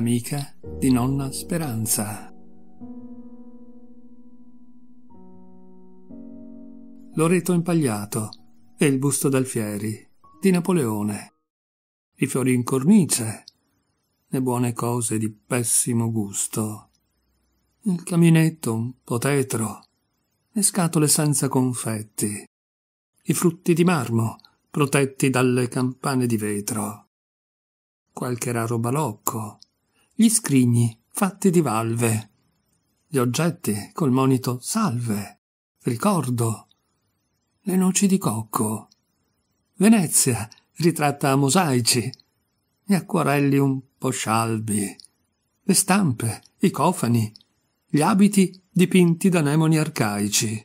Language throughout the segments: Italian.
amica di nonna Speranza. Loreto impagliato e il busto d'Alfieri di Napoleone. I fiori in cornice, le buone cose di pessimo gusto. Il caminetto un po' tetro, le scatole senza confetti, i frutti di marmo protetti dalle campane di vetro, qualche raro balocco, gli scrigni fatti di valve, gli oggetti col monito salve, ricordo, le noci di cocco, Venezia ritratta a mosaici, gli acquarelli un po' scialbi, le stampe, i cofani, gli abiti dipinti da nemoni arcaici,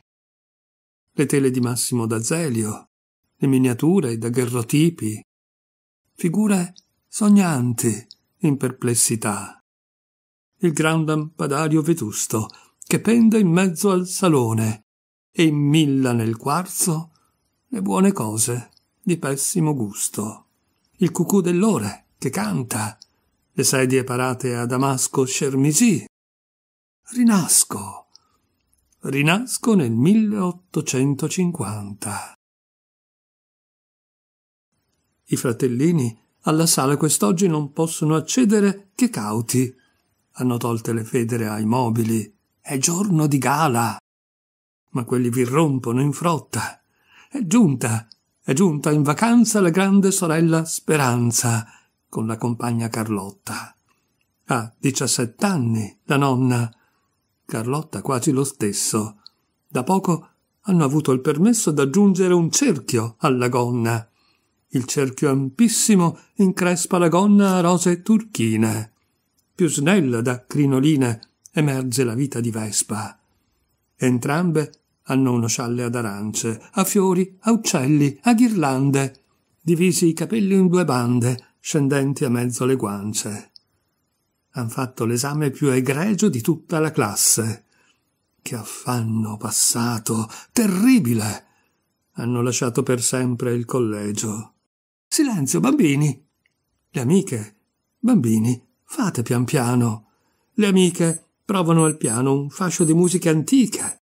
le tele di Massimo d'Azeglio, le miniature da gherrotipi, figure sognanti, in perplessità. Il gran lampadario vetusto che pende in mezzo al salone e immilla nel quarzo le buone cose di pessimo gusto. Il cucù dell'ore che canta, le sedie parate a Damasco Scermisì. Rinasco. Rinasco nel 1850. I fratellini alla sala quest'oggi non possono accedere che cauti. Hanno tolte le federe ai mobili. È giorno di gala. Ma quelli vi rompono in frotta. È giunta, è giunta in vacanza la grande sorella Speranza con la compagna Carlotta. Ha diciassett'anni la nonna. Carlotta quasi lo stesso. Da poco hanno avuto il permesso d'aggiungere un cerchio alla gonna il cerchio ampissimo increspa la gonna a rose turchine. Più snella da crinoline emerge la vita di vespa. Entrambe hanno uno scialle ad arance, a fiori, a uccelli, a ghirlande, divisi i capelli in due bande, scendenti a mezzo le guance. Han fatto l'esame più egregio di tutta la classe. Che affanno passato, terribile! Hanno lasciato per sempre il collegio. Silenzio, bambini. Le amiche. Bambini, fate pian piano. Le amiche provano al piano un fascio di musica antica.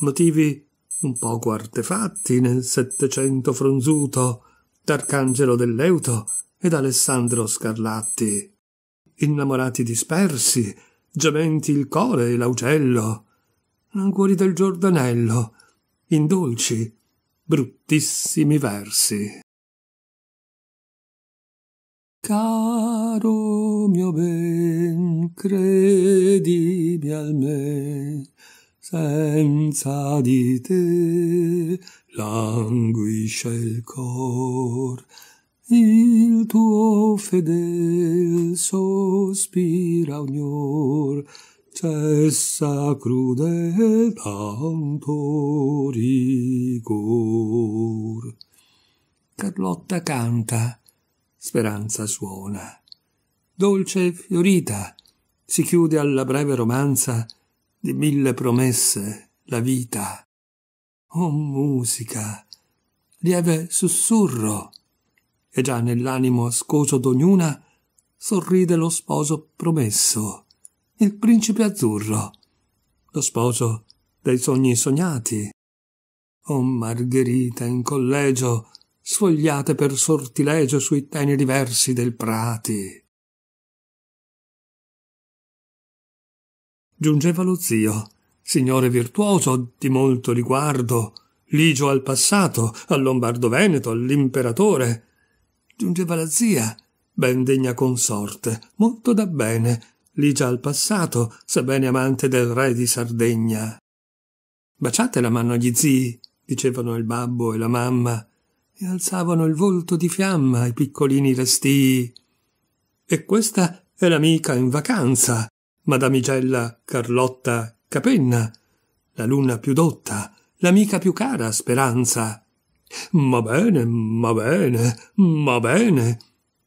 Motivi un poco artefatti nel Settecento fronzuto d'Arcangelo dell'Euto ed Alessandro Scarlatti. Innamorati dispersi, gementi il core e l'augello, anguori del Giordanello, in dolci, bruttissimi versi. Caro mio ben, credimi almeno, senza di te languisce il cor. Il tuo fedel sospira ognor, cessa crudel tanto rigor. Carlotta canta speranza suona. Dolce e fiorita si chiude alla breve romanza di mille promesse la vita. Oh musica, lieve sussurro, e già nell'animo ascoso d'ognuna sorride lo sposo promesso, il principe azzurro, lo sposo dei sogni sognati. Oh Margherita in collegio sfogliate per sortilegio sui teneri versi del prati. Giungeva lo zio, signore virtuoso, di molto riguardo, ligio al passato, al lombardo veneto, all'imperatore. Giungeva la zia, ben degna consorte, molto da bene, ligia al passato, sebbene amante del re di Sardegna. Baciate la mano agli zii, dicevano il babbo e la mamma, e alzavano il volto di fiamma ai piccolini restii. E questa è l'amica in vacanza, Madamigella Carlotta Capenna, la luna più dotta, l'amica più cara Speranza. Ma bene, ma bene, ma bene,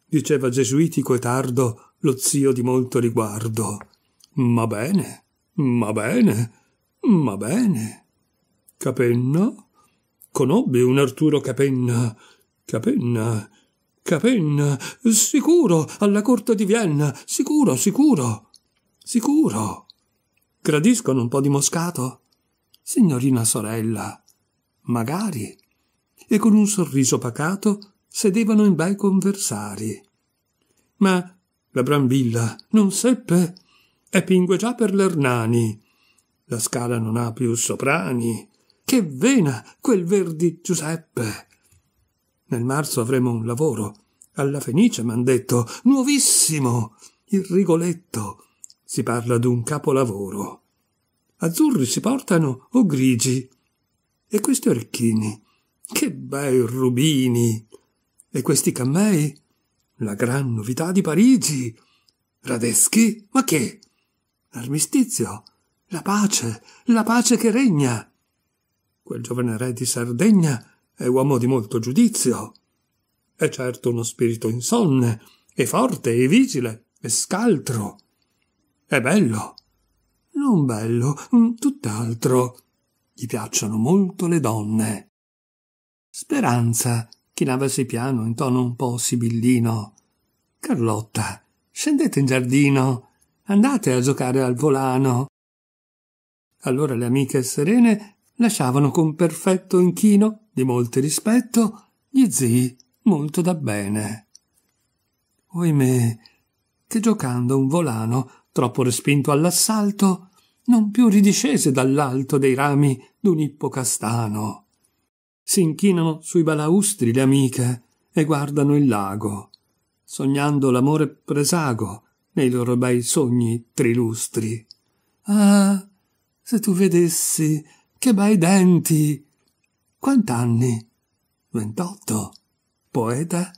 diceva gesuitico e tardo lo zio di molto riguardo. Ma bene, ma bene, ma bene. Capenna? conobbi un Arturo Capenna. Capenna. Capenna. Sicuro, alla corte di Vienna. Sicuro, sicuro. Sicuro. Gradiscono un po' di moscato? Signorina sorella. Magari. E con un sorriso pacato sedevano in bei conversari. Ma la Brambilla non seppe e pingue già per l'Ernani. La scala non ha più soprani che vena quel Verdi Giuseppe! Nel marzo avremo un lavoro. Alla Fenice m'han detto, nuovissimo! Il Rigoletto. Si parla d'un capolavoro. Azzurri si portano o grigi? E questi orecchini? Che bei rubini! E questi cammei? La gran novità di Parigi! Radeschi? Ma che? L'armistizio? La pace? La pace che regna! Quel giovane re di Sardegna è uomo di molto giudizio. È certo uno spirito insonne, e forte, e vigile, e scaltro. È bello. Non bello, mm, tutt'altro. Gli piacciono molto le donne. Speranza chinavasi piano in tono un po' sibillino. Carlotta, scendete in giardino. Andate a giocare al volano. Allora le amiche serene lasciavano con perfetto inchino di molto rispetto gli zii molto da bene. Oimè, che giocando un volano troppo respinto all'assalto, non più ridiscese dall'alto dei rami d'un ippocastano. Si inchinano sui balaustri le amiche e guardano il lago, sognando l'amore presago nei loro bei sogni trilustri. Ah, se tu vedessi che bei denti! Quant'anni? Ventotto. Poeta?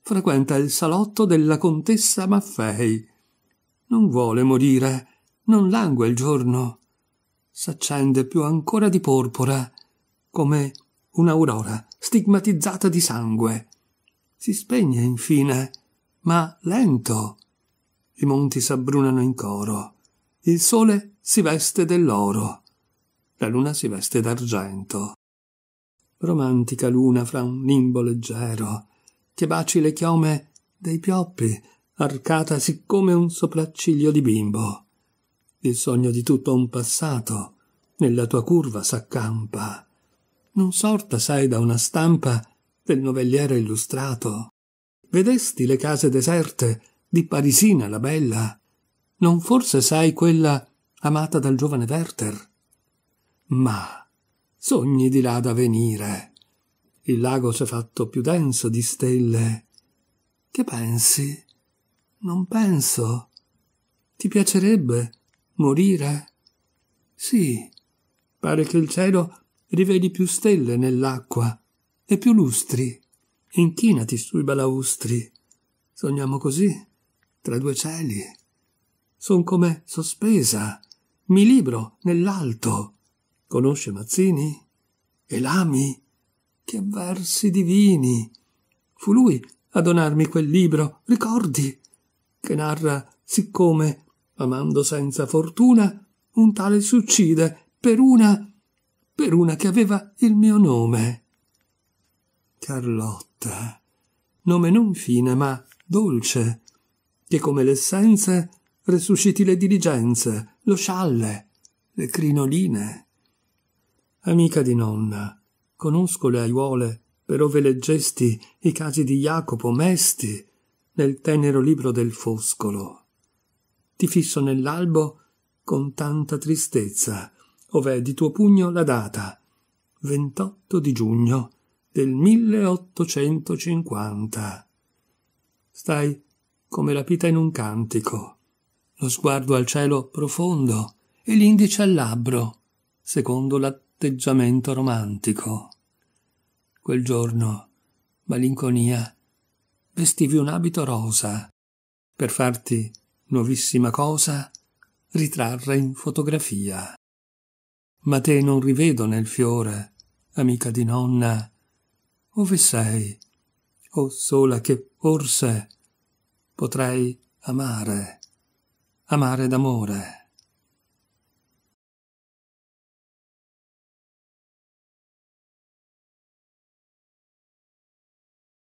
Frequenta il salotto della contessa Maffei. Non vuole morire, non langue il giorno. S'accende più ancora di porpora, come un'aurora stigmatizzata di sangue. Si spegne infine, ma lento. I monti s'abbrunano in coro. Il sole si veste dell'oro la luna si veste d'argento. Romantica luna fra un nimbo leggero, che baci le chiome dei pioppi, arcata siccome un sopracciglio di bimbo. Il sogno di tutto un passato nella tua curva s'accampa. Non sorta, sai, da una stampa del novelliere illustrato. Vedesti le case deserte di Parisina la bella? Non forse sai quella amata dal giovane Werther? Ma sogni di là da venire. Il lago s'è fatto più denso di stelle. Che pensi? Non penso. Ti piacerebbe morire? Sì. Pare che il cielo rivedi più stelle nell'acqua e più lustri. Inchinati sui balaustri. Sogniamo così, tra due cieli. Son come sospesa. Mi libro nell'alto. Conosce Mazzini? E l'ami? Che versi divini! Fu lui a donarmi quel libro, ricordi? Che narra siccome, amando senza fortuna, un tale s'uccide per una per una che aveva il mio nome. Carlotta, nome non fine ma dolce, che come l'essenza resusciti le diligenze, lo scialle, le crinoline amica di nonna, conosco le aiuole, però ve leggesti i casi di Jacopo Mesti nel tenero libro del Foscolo. Ti fisso nell'albo con tanta tristezza, ov'è di tuo pugno la data, 28 di giugno del 1850. Stai come rapita in un cantico, lo sguardo al cielo profondo e l'indice al labbro, secondo la atteggiamento romantico. Quel giorno, malinconia, vestivi un abito rosa per farti nuovissima cosa ritrarre in fotografia. Ma te non rivedo nel fiore, amica di nonna, ove sei, o sola che forse potrei amare, amare d'amore.